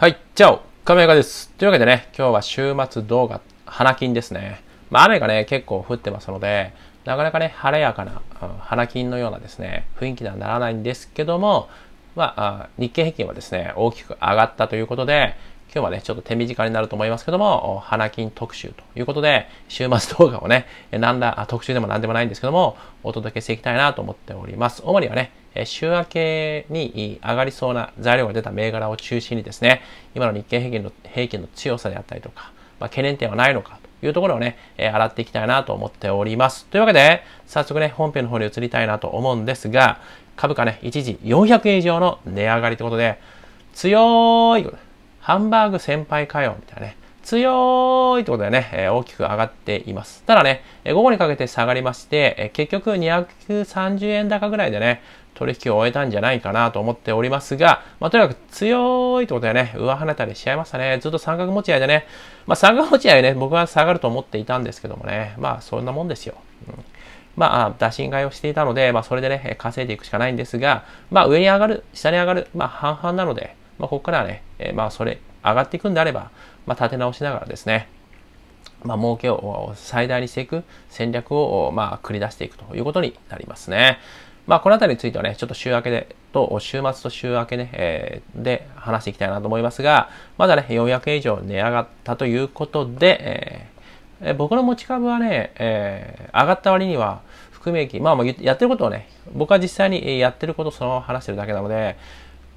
はい、チャオ亀岡です。というわけでね、今日は週末動画、花金ですね。まあ雨がね、結構降ってますので、なかなかね、晴れやかな、うん、花金のようなですね、雰囲気にはならないんですけども、まあ、日経平均はですね、大きく上がったということで、今日はね、ちょっと手短になると思いますけども、花金特集ということで、週末動画をね、なんら、特集でもなんでもないんですけども、お届けしていきたいなと思っております。主にはね、週明けに上がりそうな材料が出た銘柄を中心にですね、今の日経平均の平均の強さであったりとか、まあ、懸念点はないのかというところをね、え洗っていきたいなと思っております。というわけで、早速ね、本編の方に移りたいなと思うんですが、株価ね、一時400円以上の値上がりということで、強いハンバーグ先輩かよ、みたいなね。強いってことでね、え大きく上がっています。ただね、え午後にかけて下がりまして、え結局230円高ぐらいでね、取引を終えたんじゃないかなと思っておりますが、まあ、とにかく強いってことでね、上跳ねたりしちゃいましたね。ずっと三角持ち合いでね、まあ、三角持ち合いね、僕は下がると思っていたんですけどもね、まあそんなもんですよ。うんまあ、打診買いをしていたので、まあ、それでね、稼いでいくしかないんですが、まあ、上に上がる、下に上がる、まあ、半々なので、まあ、ここからはね、えー、まあそれ上がっていくんであれば、まあ、立て直しながらですね、まあ儲けを最大にしていく戦略をまあ繰り出していくということになりますね。まあこの辺りについてはね、ちょっと週明けで、と週末と週明けで,、えー、で話していきたいなと思いますが、まだね、400円以上値上がったということで、えー、僕の持ち株はね、えー、上がった割には、含み益、まあ、まあやってることをね、僕は実際にやってることをそのまま話してるだけなので、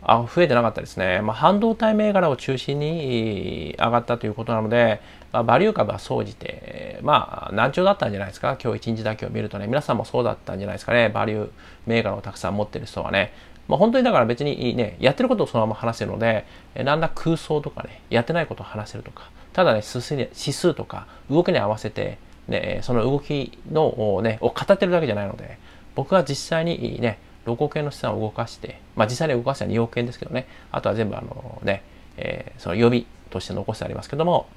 あ増えてなかったですね。まあ、半導体銘柄を中心に上がったということなので、まあ、バリュー株は総じて、まあ、難聴だったんじゃないですか。今日一日だけを見るとね、皆さんもそうだったんじゃないですかね。バリュー銘柄をたくさん持ってる人はね。まあ、本当にだから別にね、やってることをそのまま話せるので、なんだ空想とかね、やってないことを話せるとか、ただね、指数とか動きに合わせて、ね、その動きの、ね、を語ってるだけじゃないので、僕は実際にね、ロゴ系の資産を動かして、まあ、実際に動かした2億円ですけどね、あとは全部あのね、えー、その予備として残してありますけども、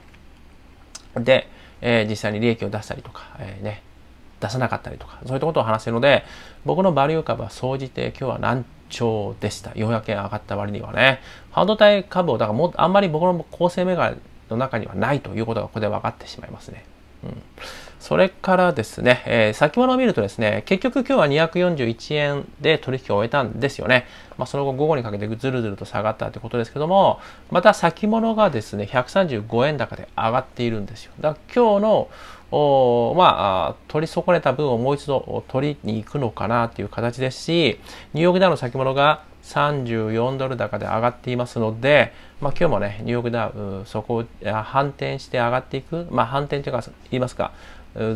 で、えー、実際に利益を出したりとか、えー、ね、出さなかったりとか、そういったことを話してるので、僕のバリュー株は総じて今日は何兆でした。400円上がった割にはね。半導体株を、だからもあんまり僕の構成銘柄の中にはないということがここで分かってしまいますね。それからですね、えー、先物を見るとですね、結局今日は241円で取引を終えたんですよね。まあ、その後午後にかけてずるずると下がったということですけども、また先物がですね、135円高で上がっているんですよ。だから今日のおまあ、取り損ねた分をもう一度取りに行くのかなという形ですし、ニューヨークダウの先物が34ドル高で上がっていますので、まあ、今日もね、ニューヨークダウ、そこを反転して上がっていく、まあ、反転というか、言いますか、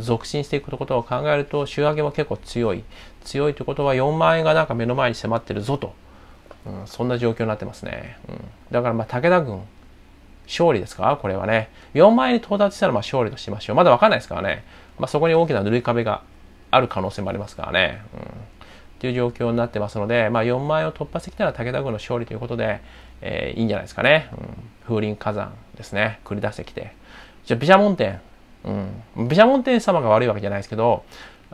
続進していくことを考えると、週明けも結構強い。強いということは、4万円がなんか目の前に迫ってるぞと、うん、そんな状況になってますね。うん、だから、まあ、武田軍、勝利ですかこれはね。4万円に到達したら、まあ、勝利としましょう。まだわかんないですからね。まあ、そこに大きな塗り壁がある可能性もありますからね。うんという状況になってますので、まあ、4万円を突破してきたら武田軍の勝利ということで、えー、いいんじゃないですかね、うん、風林火山ですね繰り出してきてじゃあ毘沙門天、うん、毘沙門天様が悪いわけじゃないですけど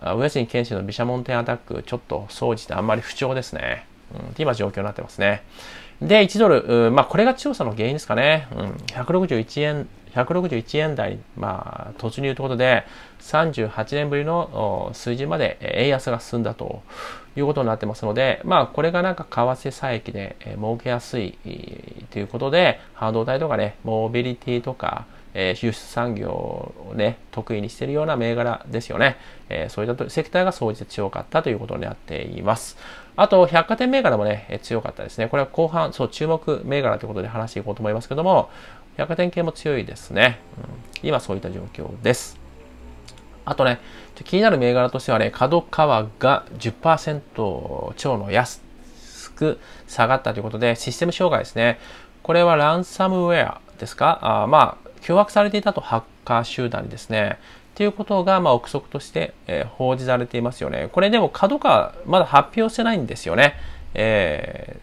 上杉謙信の毘沙門天アタックちょっと総じてあんまり不調ですね、うん、今状況になってますねで1ドル、まあ、これが調査の原因ですかね、うん、161円161円台に、まあ、突入ということで、38年ぶりの水準まで円安が進んだということになってますので、まあ、これがなんか為替差益で儲けやすいということで、半導体とかね、モビリティとか、えー、輸出産業をね、得意にしているような銘柄ですよね。えー、そういったセクターが総じて強かったということになっています。あと、百貨店銘柄もね、えー、強かったですね。これは後半、そう、注目銘柄ということで話していこうと思いますけども、百貨店系も強いですね。うん、今そういった状況です。あとね、気になる銘柄としてはね、角川が10%超の安く下がったということで、システム障害ですね。これはランサムウェアですかあまあ、脅迫されていたとハッカー集団にですね。っていうことが、まあ、憶測として、えー、報じられていますよね。これでも角川、まだ発表してないんですよね。え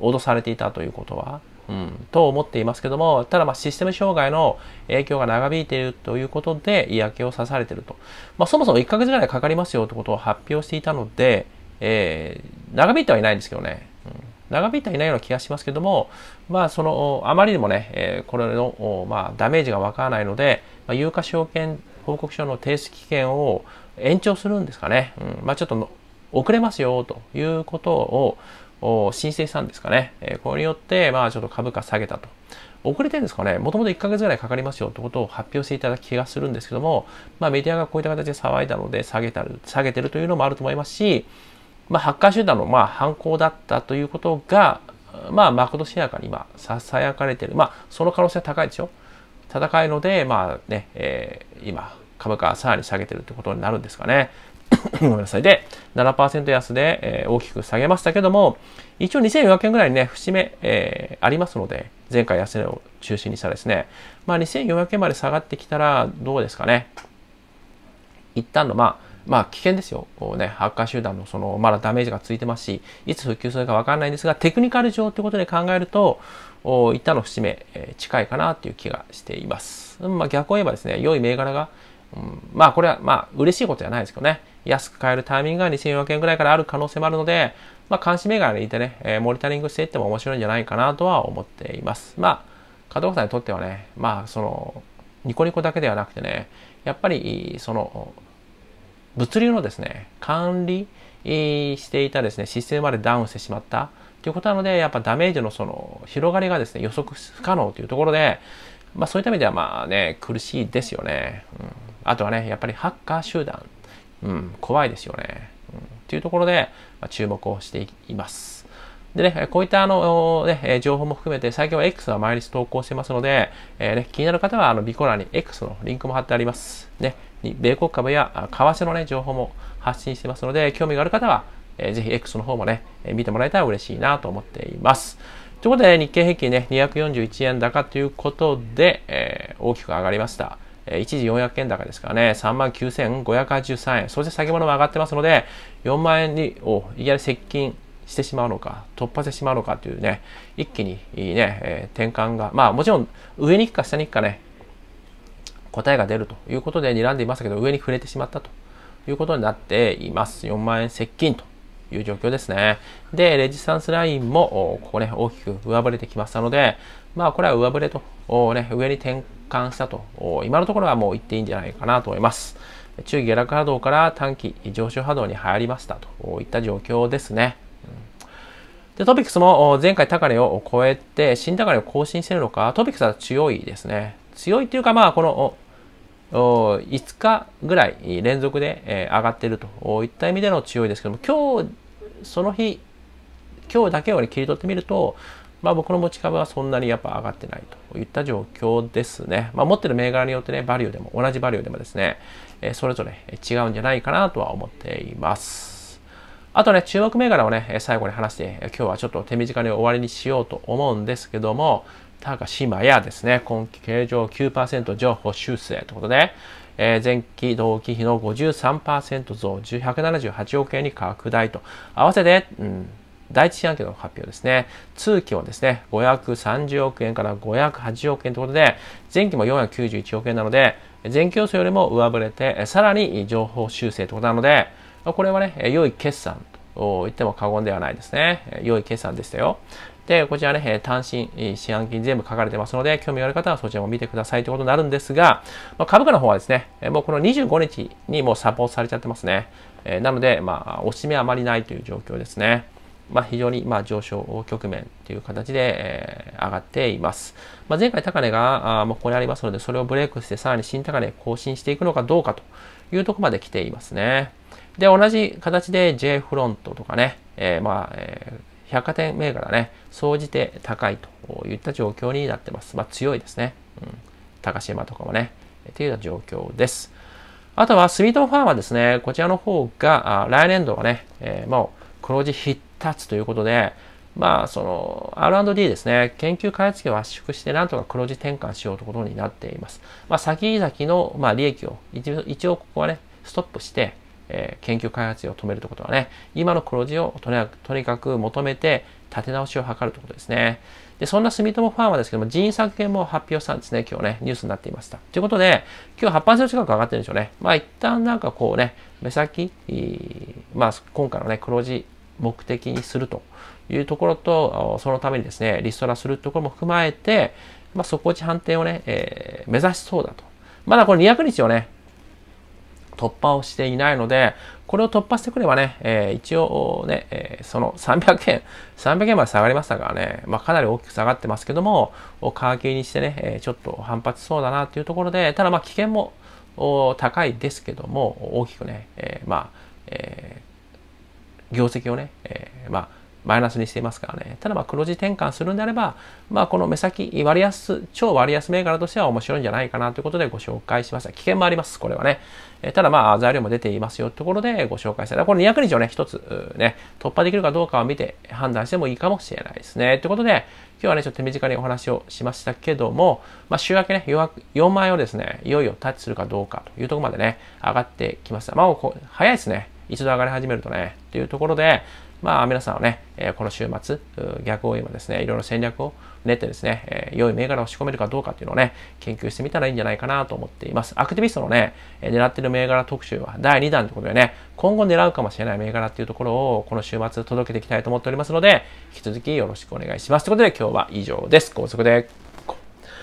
ー、脅されていたということは。うん、と思っていますけども、ただまあシステム障害の影響が長引いているということで嫌気をさされていると。まあ、そもそも1ヶ月ぐらいかかりますよということを発表していたので、えー、長引いてはいないんですけどね。うん長引いてはいないような気がしますけども、まあ、その、あまりにもね、えー、これの、まあ、ダメージがわからないので、まあ、有価証券報告書の提出期限を延長するんですかね。うん、まあ、ちょっと遅れますよ、ということを、申請したんですかね。えこれによって、まあちょっと株価下げたと。遅れてるんですかね、もともと1ヶ月ぐらいかかりますよってことを発表していただく気がするんですけども、まあメディアがこういった形で騒いだので下げたる、下げてるというのもあると思いますし、まあハッカー集団のまあ犯行だったということが、まあクドシェアかに今、ささやかれてる。まあその可能性は高いでしょ。戦いので、まあね、えー、今、株価はさらに下げてるってことになるんですかね。ごめんなさい。で、7%安で、えー、大きく下げましたけども、一応2400円ぐらいね、節目、えー、ありますので、前回安値を中心にしたですね、まあ2400円まで下がってきたらどうですかね。一旦の、まあ、まあ危険ですよ。こうね、ハッカー集団のその、まだダメージがついてますし、いつ復旧するかわかんないんですが、テクニカル上ってことで考えると、お一旦の節目、えー、近いかなという気がしています。まあ逆を言えばですね、良い銘柄が、うん、まあこれは、まあ嬉しいことじゃないですけどね、安く買えるタイミングが2400円ぐらいからある可能性もあるので、まあ、監視銘柄でいてね、えー、モニタリングしていっても面白いんじゃないかなとは思っています。まあ、加藤さんにとってはね、まあ、その、ニコニコだけではなくてね、やっぱり、その、物流のですね、管理していたですね、システムまでダウンしてしまったということなので、やっぱダメージのその、広がりがですね、予測不可能というところで、まあそういった意味ではまあね、苦しいですよね。うん、あとはね、やっぱりハッカー集団うん、怖いですよね。うん、というところで、まあ、注目をしています。でね、こういったあの、ね、情報も含めて、最近は X は毎日投稿してますので、えー、ね、気になる方はあのビコラに X のリンクも貼ってあります。ね、米国株や為替の、ね、情報も発信してますので、興味がある方は、えー、ぜひ X の方もね、えー、見てもらえたら嬉しいなと思っています。ということで、ね、日経平均ね、241円高ということで、えー、大きく上がりました。一時400円高ですからね、39,583円。そして先物も上がってますので、4万円に、をいきなり接近してしまうのか、突破してしまうのかというね、一気にね、えー、転換が、まあもちろん上に行くか下に行くかね、答えが出るということで睨んでいましたけど、上に触れてしまったということになっています。4万円接近という状況ですね。で、レジスタンスラインも、ここね、大きく上振れてきましたので、まあこれは上振れと、ね、上に転貫したと、今のところはもう言っていいんじゃないかなと思います。中期下落波動から短期上昇波動に入りましたといった状況ですね。で、トピックスも前回高値を超えて、新高値を更新しているのか、トピックスは強いですね。強いというか、まあ、この、5日ぐらい連続で上がっているといった意味での強いですけども、今日、その日、今日だけを切り取ってみると、まあ、僕の持ち株はそんなにやっぱ上がってないといった状況ですね。まあ、持ってる銘柄によってね、バリューでも、同じバリューでもですね、えー、それぞれ違うんじゃないかなとは思っています。あとね、注目銘柄をね、最後に話して、今日はちょっと手短に終わりにしようと思うんですけども、高島屋ですね、今期経常9%情報修正ということで、えー、前期同期比の53%増、178億円に拡大と、合わせて、うん第一四半期の発表ですね。通期はですね、530億円から580億円ということで、前期も491億円なので、前期予想よりも上振れて、さらに情報修正ということなので、これはね、良い決算と言っても過言ではないですね。良い決算でしたよ。で、こちらね、単身、四半期全部書かれてますので、興味ある方はそちらも見てくださいということになるんですが、ま株価の方はですね、もうこの25日にもうサポートされちゃってますね。なので、まあ、おしめあまりないという状況ですね。まあ、非常にまあ上昇局面という形で、えー、上がっています。まあ、前回高値があもうここにありますので、それをブレイクしてさらに新高値更新していくのかどうかというところまで来ていますね。で、同じ形で J フロントとかね、えー、まあ、えー、百貨店銘柄ね、総じて高いといった状況になってます。まあ、強いですね。うん。高島とかもね、というような状況です。あとは、スイートファーマーですね。こちらの方が、あ来年度はね、えー、もう黒字筆立つということで、まあ、その R&D ですね、研究開発費を圧縮してなんとか黒字転換しようということになっています。まあ、先々の、まあ、利益を一応ここはね、ストップして、えー、研究開発費を止めるということはね、今の黒字をとにかくとにかく求めて立て直しを図るということですね。で、そんな住友ファーマですけども、人員削減も発表したんですね、今日ね、ニュースになっていました。ということで、今日8%近く上がってるんでしょうね。まあ、一旦なんかこうね、目先、まあ、今回のね、黒字目的にするというところと、そのためにですね、リストラするところも踏まえて、まあ、底打ち判定をね、えー、目指しそうだと。まだこれ200日をね、突破をしていないので、これを突破してくればね、えー、一応ね、えー、その300円、300円まで下がりましたからね、まあ、かなり大きく下がってますけども、皮切りにしてね、えー、ちょっと反発そうだなというところで、ただまあ危険も高いですけども、大きくね、えまあ、え業績をね、えー、まあマイナスにしていますからね。ただまあ黒字転換するんであれば、まあこの目先、割安、超割安銘柄としては面白いんじゃないかなということでご紹介しました。危険もあります、これはね。えただまあ材料も出ていますよというところでご紹介した。この200日をね、一つね、突破できるかどうかを見て判断してもいいかもしれないですね。ということで、今日はね、ちょっと手短にお話をしましたけども、まあ週明けね、4万円をですね、いよいよタッチするかどうかというところまでね、上がってきました。まあ早いですね。一度上がり始めるとね、というところで、まあ皆さんはね、えこの週末、逆を今ですね、いろいろ戦略を練ってですね、え良い銘柄を仕込めるかどうかっていうのをね、研究してみたらいいんじゃないかなと思っています。アクティビストのね、え狙ってる銘柄特集は第2弾ということでね、今後狙うかもしれない銘柄っていうところをこの週末届けていきたいと思っておりますので、引き続きよろしくお願いします。ということで今日は以上です。高速で。